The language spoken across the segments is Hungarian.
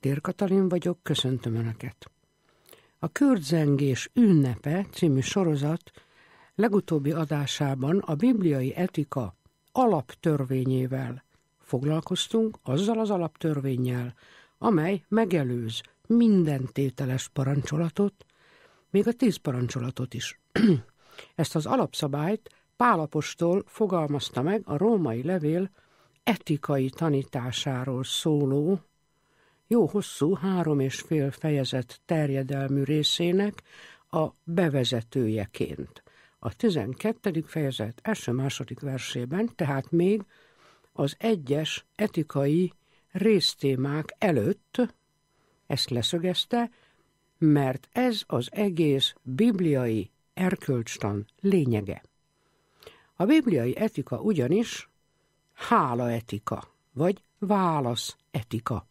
Tér Katalin vagyok, köszöntöm Önöket. A Kürtzengés ünnepe című sorozat legutóbbi adásában a bibliai etika alaptörvényével foglalkoztunk, azzal az alaptörvényel, amely megelőz minden tételes parancsolatot, még a tíz parancsolatot is. Ezt az alapszabályt Pálapostól fogalmazta meg a római levél etikai tanításáról szóló jó hosszú három és fél fejezet terjedelmű részének a bevezetőjeként. A 12. fejezet első második versében, tehát még az egyes etikai résztémák előtt, ezt leszögezte, mert ez az egész bibliai erkölcstan lényege. A bibliai etika ugyanis etika, vagy válasz etika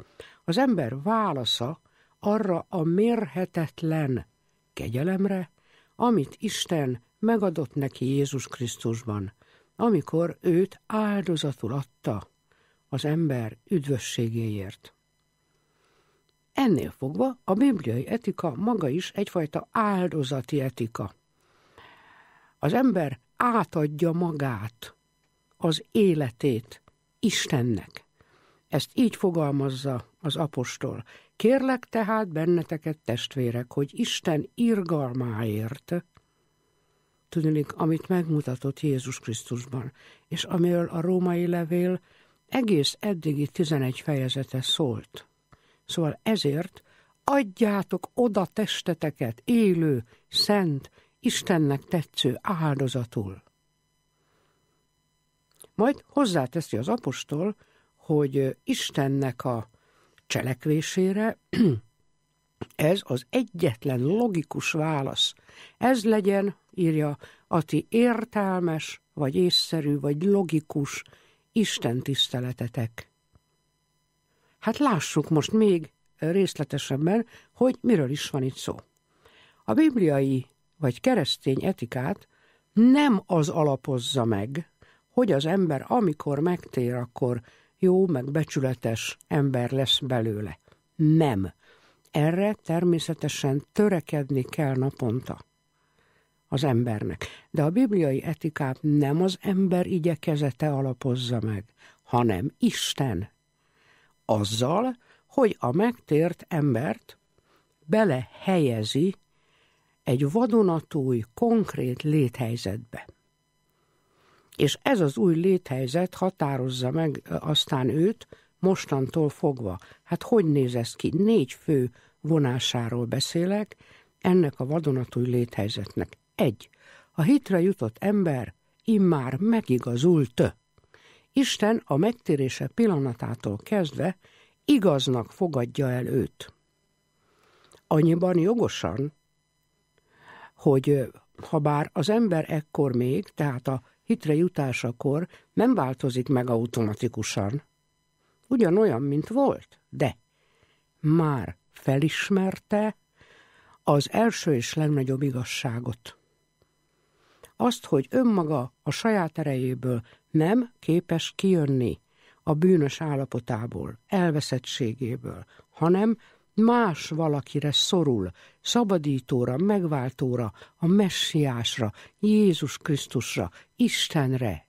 az ember válasza arra a mérhetetlen kegyelemre, amit Isten megadott neki Jézus Krisztusban, amikor őt áldozatul adta az ember üdvösségéért. Ennél fogva a bibliai etika maga is egyfajta áldozati etika. Az ember átadja magát, az életét Istennek. Ezt így fogalmazza az apostol. Kérlek tehát benneteket, testvérek, hogy Isten irgalmáért, tudnék, amit megmutatott Jézus Krisztusban, és amiről a római levél egész eddigi 11 fejezete szólt. Szóval ezért adjátok oda testeteket élő, szent, Istennek tetsző áldozatul. Majd hozzáteszi az apostol, hogy Istennek a cselekvésére ez az egyetlen logikus válasz. Ez legyen, írja Ati, értelmes, vagy észszerű, vagy logikus Isten tiszteletetek. Hát lássuk most még részletesebben, hogy miről is van itt szó. A bibliai vagy keresztény etikát nem az alapozza meg, hogy az ember, amikor megtér, akkor jó, meg becsületes ember lesz belőle. Nem. Erre természetesen törekedni kell naponta az embernek. De a bibliai etikát nem az ember igyekezete alapozza meg, hanem Isten. Azzal, hogy a megtért embert belehelyezi egy vadonatúj, konkrét léthelyzetbe és ez az új léthelyzet határozza meg aztán őt mostantól fogva. Hát hogy néz ez ki? Négy fő vonásáról beszélek ennek a vadonatúj léthelyzetnek. Egy. A hitre jutott ember immár megigazult. Isten a megtérése pillanatától kezdve igaznak fogadja el őt. Annyiban jogosan, hogy ha bár az ember ekkor még, tehát a hitre jutásakor nem változik meg automatikusan. Ugyanolyan, mint volt, de már felismerte az első és legnagyobb igazságot. Azt, hogy önmaga a saját erejéből nem képes kijönni a bűnös állapotából, elveszettségéből, hanem más valakire szorul, szabadítóra, megváltóra, a messiásra, Jézus Krisztusra, Istenre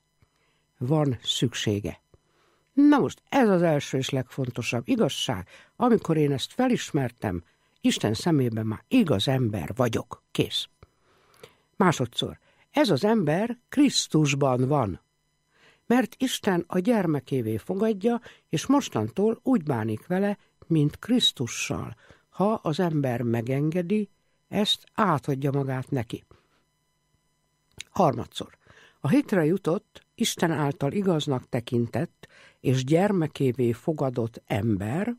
van szüksége. Na most ez az első és legfontosabb igazság. Amikor én ezt felismertem, Isten szemében már igaz ember vagyok. Kész. Másodszor, ez az ember Krisztusban van. Mert Isten a gyermekévé fogadja, és mostantól úgy bánik vele, mint Krisztussal, ha az ember megengedi, ezt átadja magát neki. Harmadszor. A hitre jutott, Isten által igaznak tekintett és gyermekévé fogadott ember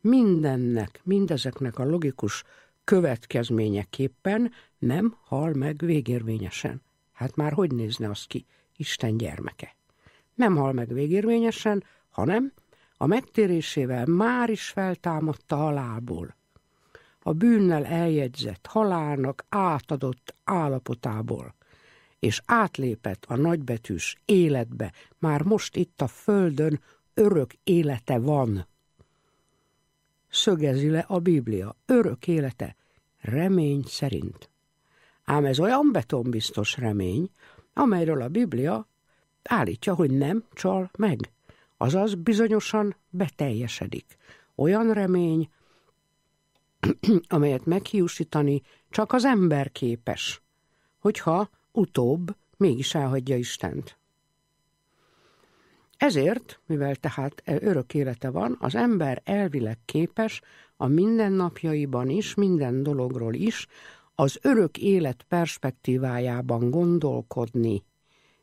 mindennek, mindezeknek a logikus következményeképpen nem hal meg végérvényesen. Hát már hogy nézne az ki, Isten gyermeke? Nem hal meg végérvényesen, hanem a megtérésével már is feltámadta halálból. A bűnnel eljegyzett halálnak átadott állapotából, és átlépett a nagybetűs életbe, már most itt a földön örök élete van. Szögezi le a Biblia, örök élete, remény szerint. Ám ez olyan betonbiztos remény, amelyről a Biblia állítja, hogy nem csal meg azaz bizonyosan beteljesedik. Olyan remény, amelyet meghiúsítani csak az ember képes, hogyha utóbb mégis elhagyja Istent. Ezért, mivel tehát e örök élete van, az ember elvileg képes a mindennapjaiban is, minden dologról is, az örök élet perspektívájában gondolkodni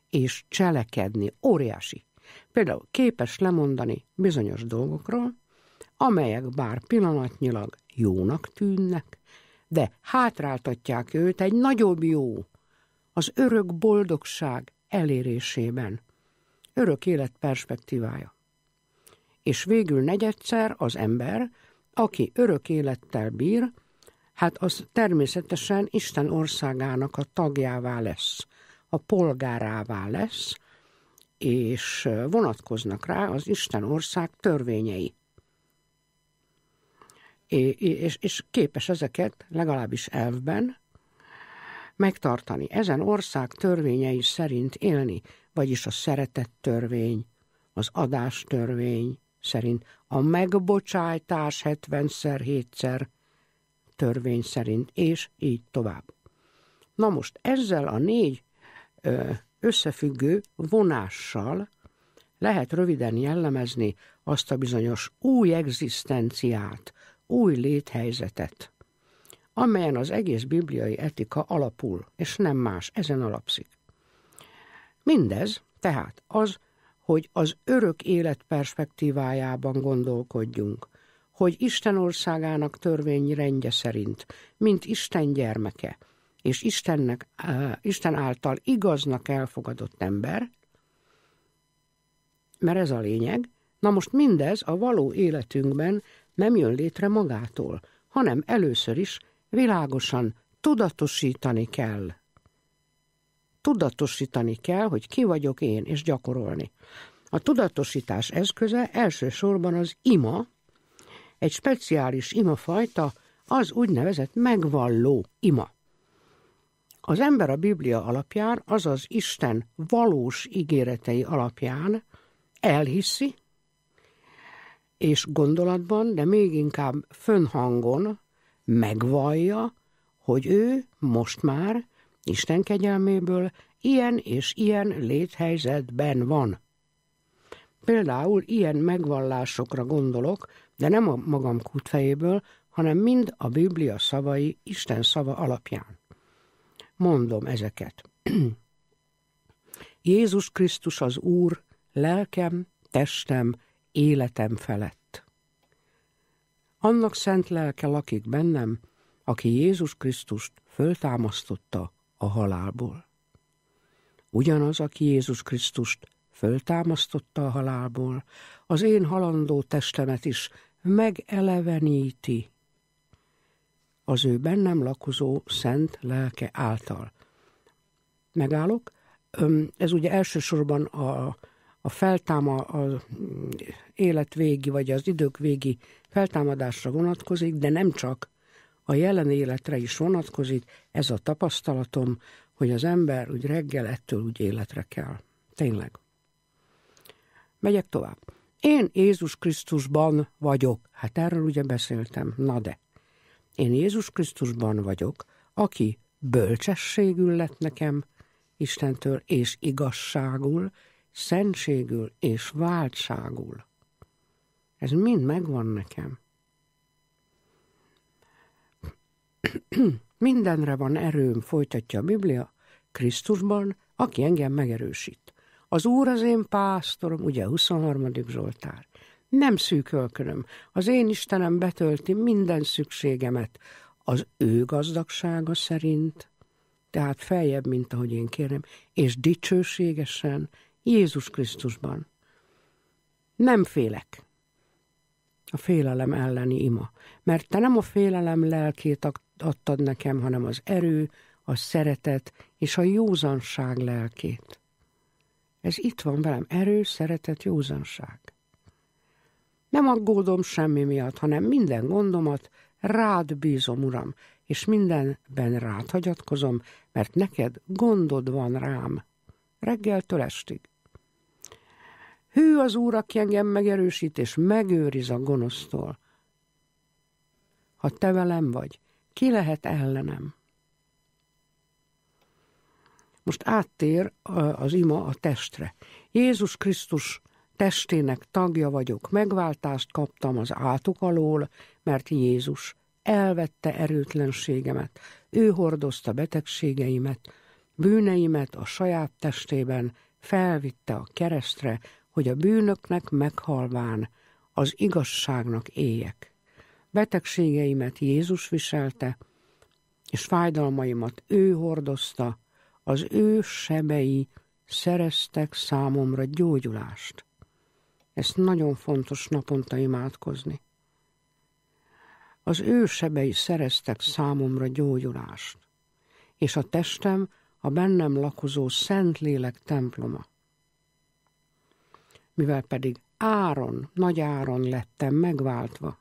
és cselekedni. Óriási Például képes lemondani bizonyos dolgokról, amelyek bár pillanatnyilag jónak tűnnek, de hátráltatják őt egy nagyobb jó, az örök boldogság elérésében, örök élet perspektívája. És végül negyedszer az ember, aki örök élettel bír, hát az természetesen Isten országának a tagjává lesz, a polgárává lesz, és vonatkoznak rá az Isten ország törvényei. És, és képes ezeket legalábbis elvben megtartani. Ezen ország törvényei szerint élni, vagyis a szeretett törvény, az adás törvény szerint, a megbocsájtás 70-szer, 7-szer törvény szerint, és így tovább. Na most ezzel a négy ö, összefüggő vonással lehet röviden jellemezni azt a bizonyos új egzisztenciát, új léthelyzetet, amelyen az egész bibliai etika alapul, és nem más, ezen alapszik. Mindez, tehát az, hogy az örök élet perspektívájában gondolkodjunk, hogy Isten országának törvényi rendje szerint, mint Isten gyermeke, és Istennek, Isten által igaznak elfogadott ember, mert ez a lényeg, na most mindez a való életünkben nem jön létre magától, hanem először is világosan tudatosítani kell. Tudatosítani kell, hogy ki vagyok én, és gyakorolni. A tudatosítás eszköze elsősorban az ima, egy speciális imafajta, az úgynevezett megvalló ima. Az ember a Biblia alapján, azaz Isten valós ígéretei alapján elhiszi, és gondolatban, de még inkább fönhangon megvallja, hogy ő most már Isten kegyelméből ilyen és ilyen léthelyzetben van. Például ilyen megvallásokra gondolok, de nem a magam kutfejéből, hanem mind a Biblia szavai Isten szava alapján mondom ezeket. Jézus Krisztus az Úr, lelkem, testem, életem felett. Annak szent lelke lakik bennem, aki Jézus Krisztust föltámasztotta a halálból. Ugyanaz, aki Jézus Krisztust föltámasztotta a halálból, az én halandó testemet is megeleveníti az ő bennem lakozó szent lelke által. Megállok. Ez ugye elsősorban a, a feltáma, az mm, életvégi vagy az idők végi feltámadásra vonatkozik, de nem csak a jelen életre is vonatkozik ez a tapasztalatom, hogy az ember úgy reggel ettől úgy életre kell. Tényleg. Megyek tovább. Én Jézus Krisztusban vagyok. Hát erről ugye beszéltem. Na de. Én Jézus Krisztusban vagyok, aki bölcsességül lett nekem Istentől, és igazságul, szentségül és váltságul. Ez mind megvan nekem. Mindenre van erőm, folytatja a Biblia, Krisztusban, aki engem megerősít. Az Úr az én pásztorom, ugye 23. Zsoltár. Nem szűkölködöm. Az én Istenem betölti minden szükségemet az ő gazdagsága szerint, tehát feljebb, mint ahogy én kérem, és dicsőségesen Jézus Krisztusban. Nem félek a félelem elleni ima, mert te nem a félelem lelkét adtad nekem, hanem az erő, a szeretet és a józanság lelkét. Ez itt van velem, erő, szeretet, józanság. Nem aggódom semmi miatt, hanem minden gondomat rád bízom, uram, és mindenben rád hagyatkozom, mert neked gondod van rám. Reggeltől estig. Hű az Úr, aki engem megerősít, és megőriz a gonosztól. Ha te velem vagy, ki lehet ellenem? Most áttér az ima a testre. Jézus Krisztus testének tagja vagyok, megváltást kaptam az átuk alól, mert Jézus elvette erőtlenségemet, ő hordozta betegségeimet, bűneimet a saját testében, felvitte a keresztre, hogy a bűnöknek meghalván az igazságnak éjek. Betegségeimet Jézus viselte, és fájdalmaimat ő hordozta, az ő sebei szereztek számomra gyógyulást. Ez nagyon fontos naponta imádkozni. Az ő sebei szereztek számomra gyógyulást, és a testem a bennem lakozó szent lélek temploma. Mivel pedig áron, nagy áron lettem megváltva,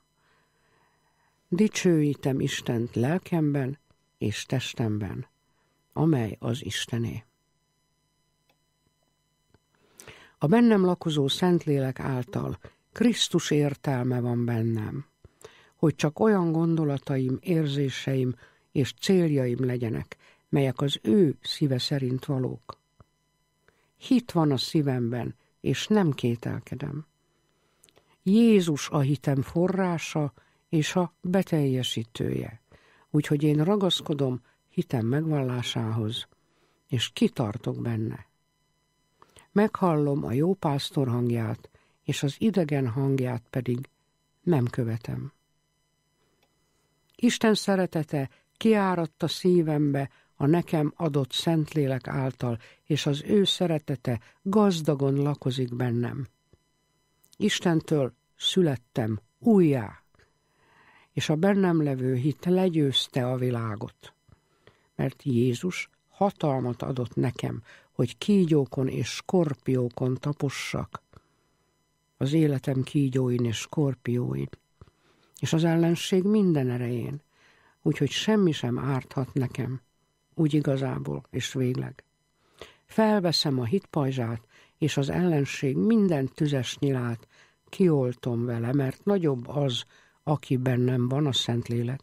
dicsőítem Istent lelkemben és testemben, amely az Istené. A bennem lakozó Szentlélek által Krisztus értelme van bennem, hogy csak olyan gondolataim, érzéseim és céljaim legyenek, melyek az ő szíve szerint valók. Hit van a szívemben, és nem kételkedem. Jézus a hitem forrása és a beteljesítője, úgyhogy én ragaszkodom hitem megvallásához, és kitartok benne meghallom a jó pásztor hangját, és az idegen hangját pedig nem követem. Isten szeretete kiáradt a szívembe a nekem adott Szentlélek által, és az ő szeretete gazdagon lakozik bennem. Istentől születtem újjá, és a bennem levő hit legyőzte a világot, mert Jézus hatalmat adott nekem, hogy kígyókon és skorpiókon tapossak, az életem kígyóin és skorpióin, és az ellenség minden erején, úgyhogy semmi sem árthat nekem, úgy igazából és végleg. Felveszem a hitpajzsát, és az ellenség minden tüzes nyilát kioltom vele, mert nagyobb az, aki bennem van a Szentlélek,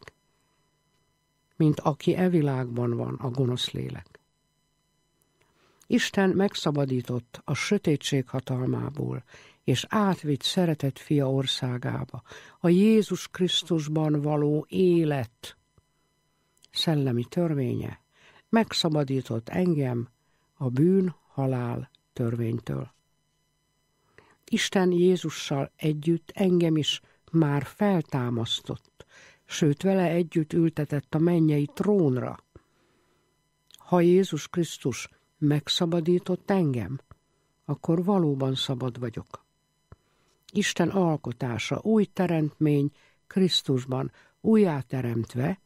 mint aki e világban van a gonosz lélek. Isten megszabadított a sötétség hatalmából, és átvitt szeretett fia országába, a Jézus Krisztusban való élet szellemi törvénye megszabadított engem a bűn halál törvénytől. Isten Jézussal együtt engem is már feltámasztott, sőt vele együtt ültetett a mennyei trónra. Ha Jézus Krisztus megszabadított engem, akkor valóban szabad vagyok. Isten alkotása, új teremtmény Krisztusban újjáteremtve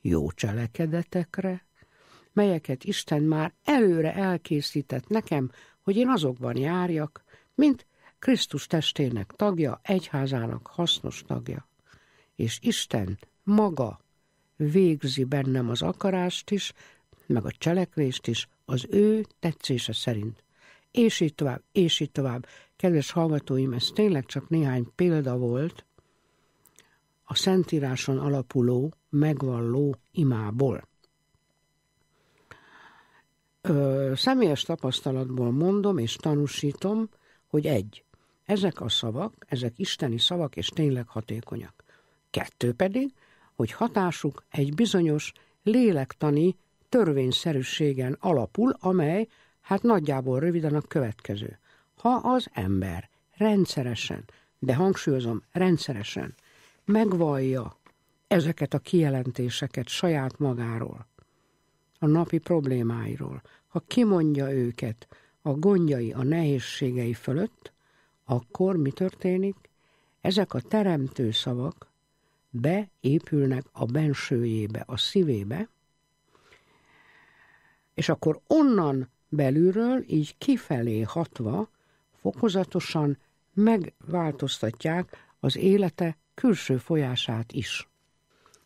jó cselekedetekre, melyeket Isten már előre elkészített nekem, hogy én azokban járjak, mint Krisztus testének tagja, egyházának hasznos tagja. És Isten maga végzi bennem az akarást is, meg a cselekvést is az ő tetszése szerint. És így tovább, és így tovább. Kedves hallgatóim, ez tényleg csak néhány példa volt a Szentíráson alapuló, megvalló imából. Ö, személyes tapasztalatból mondom és tanúsítom, hogy egy, ezek a szavak, ezek isteni szavak, és tényleg hatékonyak. Kettő pedig, hogy hatásuk egy bizonyos lélektani törvényszerűségen alapul, amely hát nagyjából röviden a következő. Ha az ember rendszeresen, de hangsúlyozom, rendszeresen megvallja ezeket a kijelentéseket saját magáról, a napi problémáiról, ha kimondja őket a gondjai, a nehézségei fölött, akkor mi történik? Ezek a teremtő szavak beépülnek a bensőjébe, a szívébe, és akkor onnan belülről, így kifelé hatva, fokozatosan megváltoztatják az élete külső folyását is.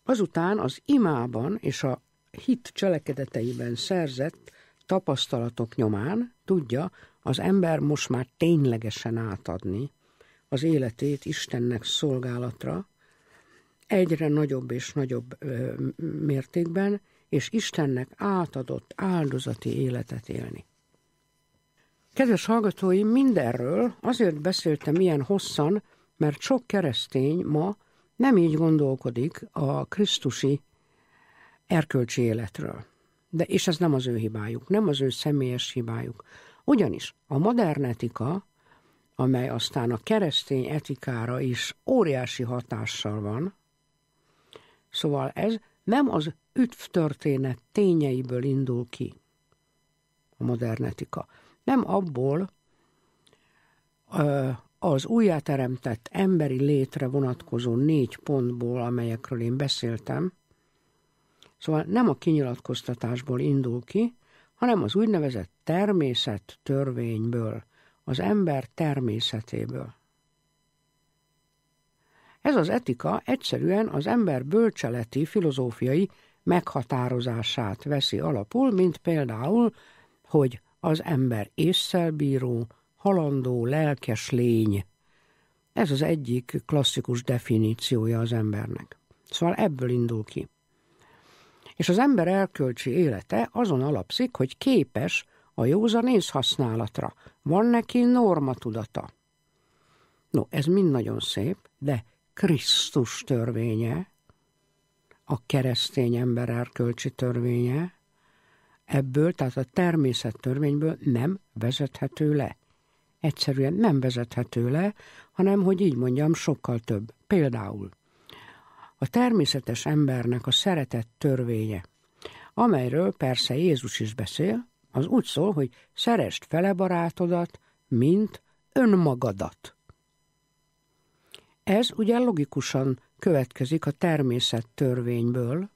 Azután az imában és a hit cselekedeteiben szerzett tapasztalatok nyomán tudja az ember most már ténylegesen átadni az életét Istennek szolgálatra, egyre nagyobb és nagyobb mértékben, és Istennek átadott áldozati életet élni. Kedves hallgatóim, mindenről azért beszéltem ilyen hosszan, mert sok keresztény ma nem így gondolkodik a krisztusi erkölcsi életről. De, és ez nem az ő hibájuk, nem az ő személyes hibájuk. Ugyanis a modern etika, amely aztán a keresztény etikára is óriási hatással van, szóval ez nem az üdvtörténet tényeiből indul ki a modernetika, nem abból az újjáteremtett emberi létre vonatkozó négy pontból, amelyekről én beszéltem, szóval nem a kinyilatkoztatásból indul ki, hanem az úgynevezett természet törvényből, az ember természetéből. Ez az etika egyszerűen az ember bölcseleti, filozófiai meghatározását veszi alapul, mint például, hogy az ember észszel bíró, halandó, lelkes lény. Ez az egyik klasszikus definíciója az embernek. Szóval ebből indul ki. És az ember elkölcsi élete azon alapszik, hogy képes a józan ész használatra. Van neki normatudata. No, ez mind nagyon szép, de Krisztus törvénye, a keresztény ember erkölcsi törvénye, ebből, tehát a természet törvényből nem vezethető le. Egyszerűen nem vezethető le, hanem, hogy így mondjam, sokkal több. Például a természetes embernek a szeretet törvénye, amelyről persze Jézus is beszél, az úgy szól, hogy szerest fele barátodat, mint önmagadat. Ez ugye logikusan következik a természettörvényből,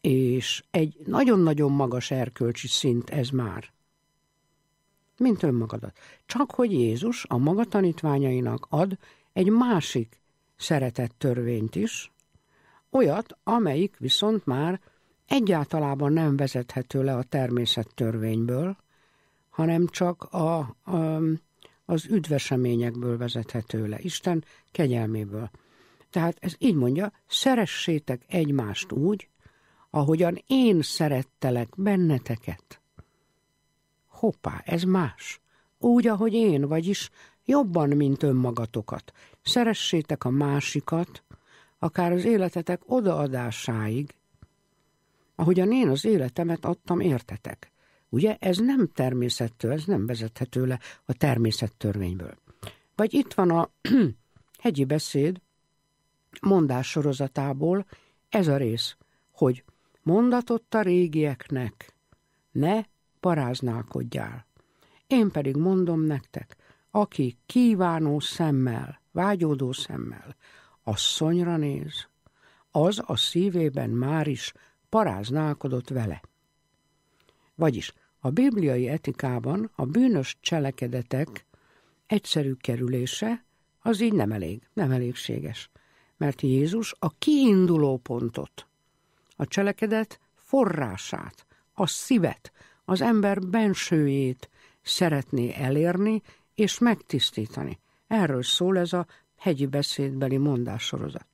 és egy nagyon-nagyon magas erkölcsi szint ez már. Mint önmagadat. Csak hogy Jézus a maga tanítványainak ad egy másik szeretett törvényt is, olyat, amelyik viszont már egyáltalában nem vezethető le a természettörvényből, hanem csak a, a az üdveseményekből vezethető le, Isten kegyelméből. Tehát ez így mondja, szeressétek egymást úgy, ahogyan én szerettelek benneteket. Hoppá, ez más. Úgy, ahogy én, vagyis jobban, mint önmagatokat. Szeressétek a másikat, akár az életetek odaadásáig, ahogyan én az életemet adtam értetek. Ugye ez nem természettől, ez nem vezethető le a természettörvényből. Vagy itt van a hegyi beszéd mondás sorozatából ez a rész, hogy mondatott a régieknek, ne paráználkodjál. Én pedig mondom nektek, aki kívánó szemmel, vágyódó szemmel asszonyra néz, az a szívében már is paráználkodott vele. Vagyis a bibliai etikában a bűnös cselekedetek egyszerű kerülése az így nem elég, nem elégséges. Mert Jézus a kiinduló pontot, a cselekedet forrását, a szívet, az ember bensőjét szeretné elérni és megtisztítani. Erről szól ez a hegyi beszédbeli mondássorozat.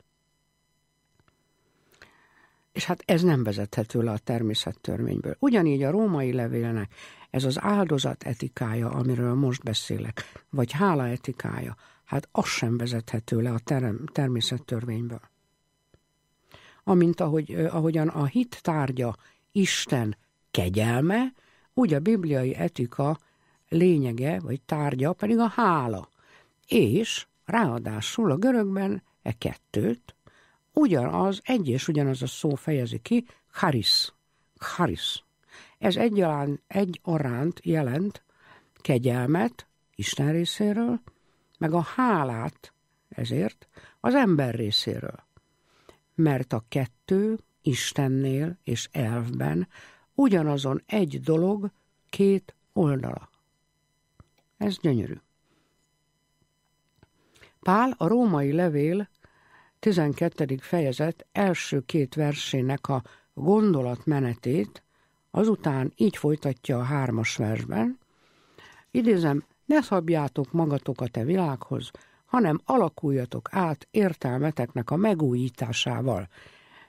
És hát ez nem vezethető le a természettörvényből. Ugyanígy a római levélnek ez az áldozat etikája, amiről most beszélek, vagy hála etikája, hát az sem vezethető le a term- természettörvényből. Amint ahogy, ahogyan a hit tárgya Isten kegyelme, úgy a bibliai etika lényege vagy tárgya pedig a hála. És ráadásul a görögben e kettőt, ugyanaz, egy és ugyanaz a szó fejezi ki, charis, charis. Ez egyalán, egy aránt jelent kegyelmet Isten részéről, meg a hálát ezért az ember részéről. Mert a kettő Istennél és elvben ugyanazon egy dolog két oldala. Ez gyönyörű. Pál a római levél 12. fejezet első két versének a gondolatmenetét, azután így folytatja a hármas versben, idézem, ne szabjátok magatokat e világhoz, hanem alakuljatok át értelmeteknek a megújításával.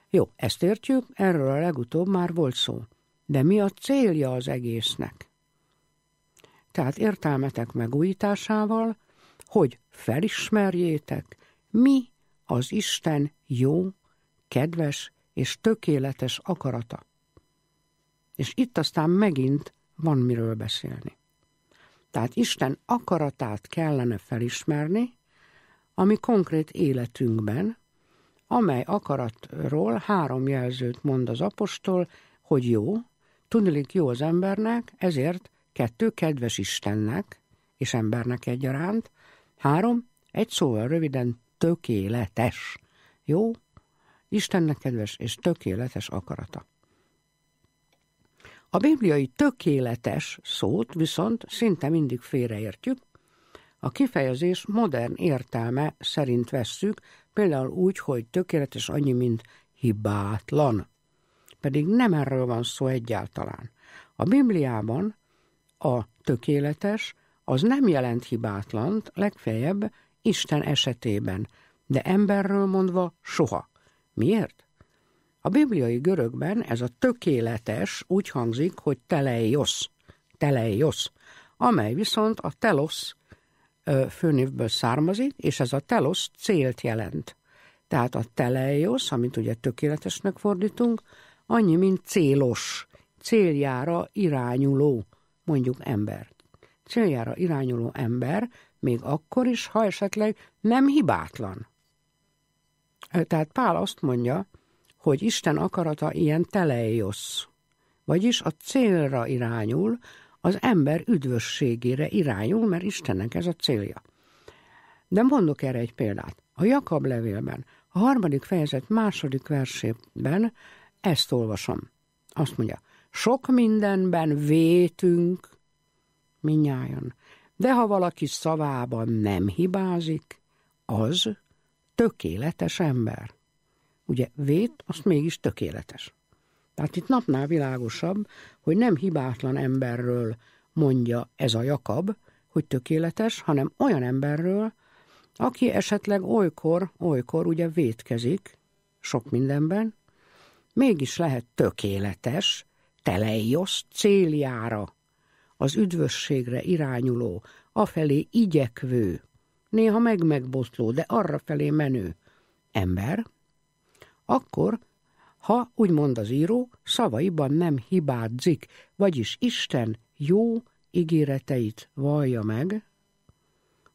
Jó, ezt értjük, erről a legutóbb már volt szó. De mi a célja az egésznek? Tehát értelmetek megújításával, hogy felismerjétek, mi az Isten jó, kedves és tökéletes akarata. És itt aztán megint van miről beszélni. Tehát Isten akaratát kellene felismerni, ami konkrét életünkben, amely akaratról három jelzőt mond az apostol, hogy jó, tudnék jó az embernek, ezért kettő kedves Istennek és embernek egyaránt, három, egy szóval röviden tökéletes. Jó? Istennek kedves és tökéletes akarata. A bibliai tökéletes szót viszont szinte mindig félreértjük. A kifejezés modern értelme szerint vesszük, például úgy, hogy tökéletes annyi, mint hibátlan. Pedig nem erről van szó egyáltalán. A Bibliában a tökéletes az nem jelent hibátlant, legfeljebb Isten esetében, de emberről mondva soha. Miért? A bibliai görögben ez a tökéletes úgy hangzik, hogy telejosz, telejosz, amely viszont a telosz főnévből származik, és ez a telosz célt jelent. Tehát a telejosz, amit ugye tökéletesnek fordítunk, annyi, mint célos, céljára irányuló, mondjuk ember. Céljára irányuló ember még akkor is, ha esetleg nem hibátlan. Tehát Pál azt mondja, hogy Isten akarata ilyen telejossz, vagyis a célra irányul, az ember üdvösségére irányul, mert Istennek ez a célja. De mondok erre egy példát. A Jakab levélben, a harmadik fejezet második versében ezt olvasom. Azt mondja, sok mindenben vétünk minnyáján, de ha valaki szavában nem hibázik, az tökéletes ember. Ugye vét, azt mégis tökéletes. Tehát itt napnál világosabb, hogy nem hibátlan emberről mondja ez a Jakab, hogy tökéletes, hanem olyan emberről, aki esetleg olykor, olykor ugye vétkezik sok mindenben, mégis lehet tökéletes, teleiosz céljára az üdvösségre irányuló, afelé igyekvő, néha meg de de felé menő ember, akkor, ha úgy mond az író szavaiban nem hibádzik, vagyis Isten jó ígéreteit vallja meg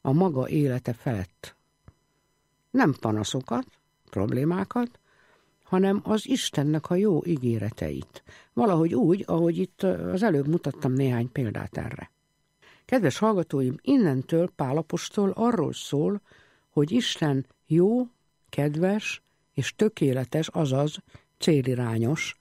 a maga élete felett. Nem panaszokat, problémákat, hanem az Istennek a jó ígéreteit. Valahogy úgy, ahogy itt az előbb mutattam néhány példát erre. Kedves hallgatóim, innentől Pálapostól arról szól, hogy Isten jó, kedves és tökéletes, azaz célirányos,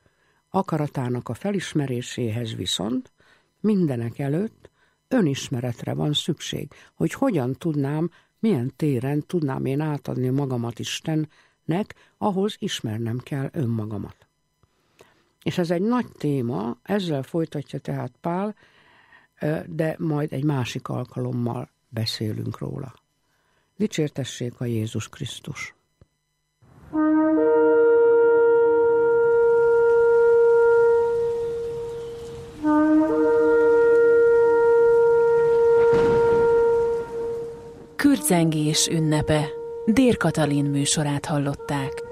akaratának a felismeréséhez viszont mindenek előtt önismeretre van szükség, hogy hogyan tudnám, milyen téren tudnám én átadni magamat Isten nek, ahhoz ismernem kell önmagamat. És ez egy nagy téma, ezzel folytatja tehát Pál, de majd egy másik alkalommal beszélünk róla. Dicsértessék a Jézus Krisztus! Kürtzengés ünnepe Dér Katalin műsorát hallották.